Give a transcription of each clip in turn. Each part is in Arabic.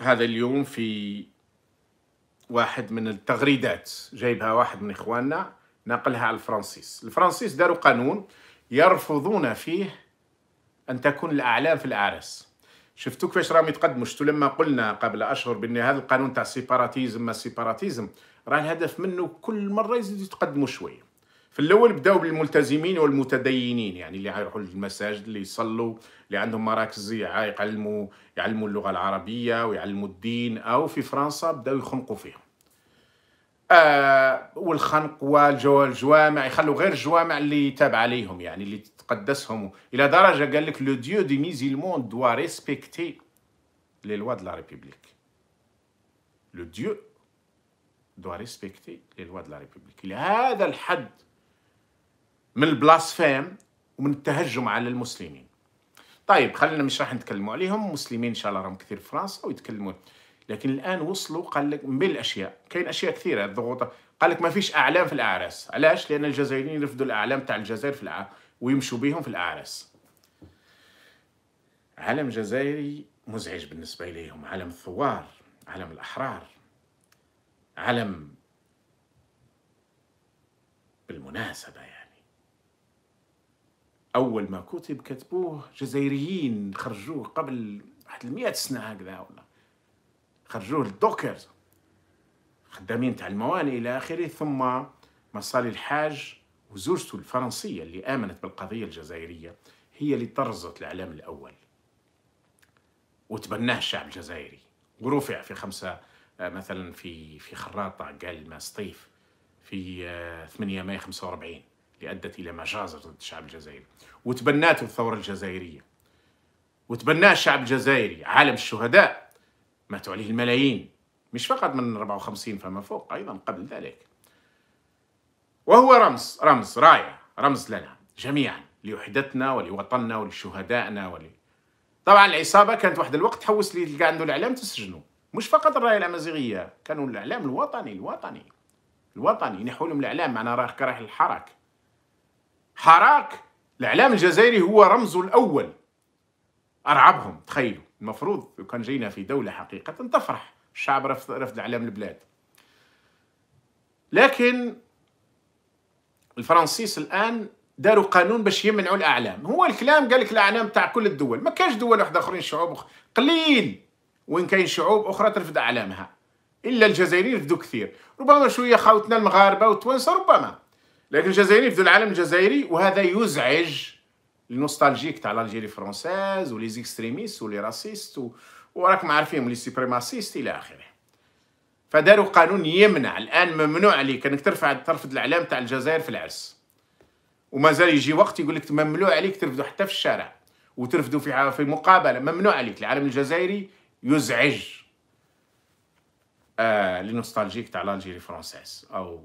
هذا اليوم في واحد من التغريدات جايبها واحد من إخواننا نقلها على الفرنسيس الفرنسيس داروا قانون يرفضون فيه أن تكون الأعلام في الأعراس شفتوا كيفاش راهم يتقدموا شفتوا لما قلنا قبل اشهر بان هذا القانون تاع السيباراتيزم ما السيباراتيزم راه الهدف منه كل مره يزيد يتقدموا شويه في الاول بداو بالملتزمين والمتدينين يعني اللي يروحوا للمساجد اللي يصلوا اللي عندهم مراكز يعلموا يعلموا اللغه العربيه ويعلموا الدين او في فرنسا بداو يخنقوا فيهم آه والخنق والجوامع يخلوا غير الجوامع اللي تابعه ليهم يعني اللي تقدسهم الى درجه قال لك لو ديو دي ميزيلمون دوا ريسبكتي لي لوا دو لا ريبوبليك لو ديو دوا ريسبكتي لي لوا دو لا ريبوبليك لهذا الحد من البلاسفيم ومن التهجم على المسلمين طيب خلينا مش راح نتكلموا عليهم مسلمين ان شاء الله راهم كثير في فرنسا ويتكلمون لكن الان وصلوا قال لك من بين الاشياء كاين اشياء كثيره الضغوط قال لك ما فيش اعلام في الاعراس علاش لان الجزائريين يرفضوا الاعلام تاع الجزائر في الع... ويمشوا بهم في الاعراس علم جزائري مزعج بالنسبه اليهم علم الثوار علم الاحرار علم بالمناسبه يعني اول ما كتب كتبوه جزائريين خرجوه قبل واحد المئة سنه هكذا ولا خرجوه للدوكرز خدامين تاع الموانئ الى اخره ثم مصالي الحاج وزوجته الفرنسيه اللي امنت بالقضيه الجزائريه هي اللي طرزت الاعلام الاول وتبناه الشعب الجزائري ورفع في خمسة آه، مثلا في في خراطة قال ما سطيف في 8 ماي 45 اللي أدت إلى مجازر ضد الشعب الجزائري وتبناته الثورة الجزائرية وتبناه الشعب الجزائري عالم الشهداء ماتوا عليه الملايين مش فقط من 54 فما فوق أيضا قبل ذلك وهو رمز رمز رائع رمز لنا جميعا لوحدتنا ولوطننا ولشهدائنا ول... طبعا العصابة كانت واحد الوقت تحوس اللي تلقى عنده الإعلام تسجنه مش فقط الراية الأمازيغية كانوا الإعلام الوطني الوطني الوطني نحولهم الإعلام معنا راه كره الحركة حراك الاعلام الجزائري هو رمزه الاول ارعبهم تخيلوا المفروض لو كان جينا في دوله حقيقه تفرح الشعب رفض رفض اعلام البلاد لكن الفرنسيس الان داروا قانون باش يمنعوا الاعلام هو الكلام قالك الاعلام تاع كل الدول ما كانش دول واحده اخرين شعوب أخ... قليل وين كاين شعوب اخرى ترفض اعلامها الا الجزائريين رفضوا كثير ربما شويه خاوتنا المغاربه والتوانسه ربما لكن الجزائريين في العالم الجزائري وهذا يزعج النوستالجيك تاع الجيري فرونسيز ولي زيكستريميست ولي راسيست وراكم عارفين لي سوبريماسيست الى اخره فداروا قانون يمنع الان ممنوع عليك انك ترفع ترفض الاعلام تاع الجزائر في العرس ومازال يجي وقت يقول لك ممنوع عليك ترفدو حتى في الشارع وترفدو في في مقابله ممنوع عليك العالم الجزائري يزعج آه لنوستالجيك تاع الجيري فرونسيز او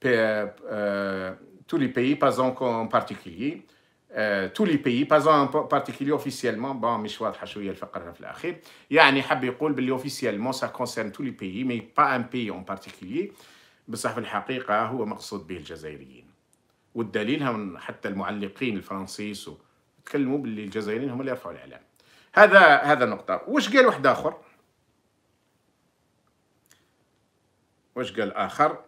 tous les pays, pas en particulier, euh, tous les pays pas en particulier officiellement bon مش واضحه شويه الفقره في الاخير يعني حب يقول باللي officiellement ça concerne tous les pays mais pas un pays en particulier بصح في الحقيقه هو مقصود به الجزائريين والدليل هم حتى المعلقين الفرنسيس تكلموا باللي الجزائريين هم اللي رفعوا الاعلام هذا هذا نقطه واش قال واحد اخر واش قال اخر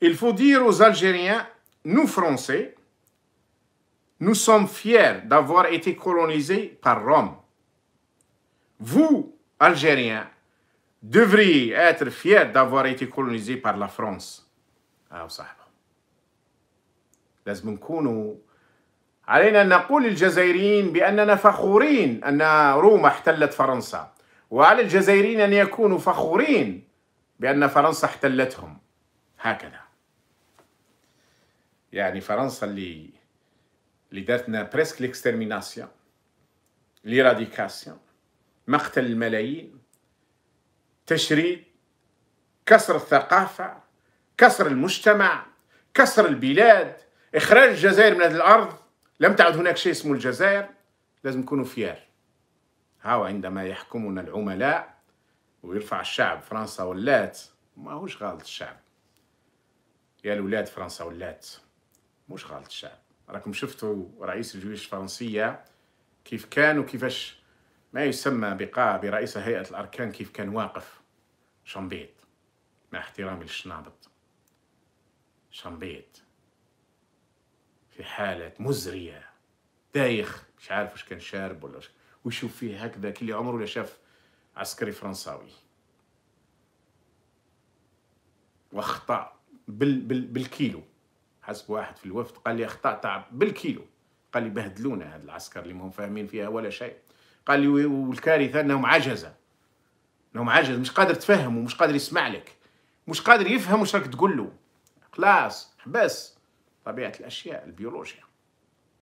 Il faut dire aux Algériens, nous Français, nous sommes fiers d'avoir été colonisés par Rome. Vous, Algériens, devriez être fiers d'avoir été colonisés par la France. Ah, les علينا أن نقول للجزائريين بأننا فخورين أن روما احتلت فرنسا وعلى الجزائريين أن يكونوا فخورين بأن فرنسا احتلتهم هكذا يعني فرنسا اللي اللي دارتنا بريسك ليكستيرميناسيون ليراديكاسيون مقتل الملايين تشريد كسر الثقافة كسر المجتمع كسر البلاد إخراج الجزائر من هذه الأرض لم تعد هناك شيء اسمه الجزائر لازم نكونوا فيار هاو عندما يحكمنا العملاء ويرفع الشعب فرنسا ولات هوش غلط الشعب يا الولاد فرنسا ولات مش غلط الشعب راكم شفتوا رئيس الجيوش الفرنسية كيف كان وكيفاش ما يسمى بقاء برئيس هيئة الأركان كيف كان واقف شامبيت مع احترامي للشنابط شامبيت في حالة مزرية دايخ مش عارف واش كان شارب ولا وش ويشوف فيه هكذا كل عمره ولا شاف عسكري فرنساوي واخطأ بال بال بالكيلو حسب واحد في الوفد قال لي اخطأت بالكيلو قال لي بهدلونا هاد العسكر اللي ماهم فاهمين فيها ولا شيء قال لي والكارثة انهم عجزة انهم عجز مش قادر تفهم ومش قادر يسمع لك مش قادر يفهم واش راك تقول له خلاص حبس طبيعه الاشياء البيولوجيا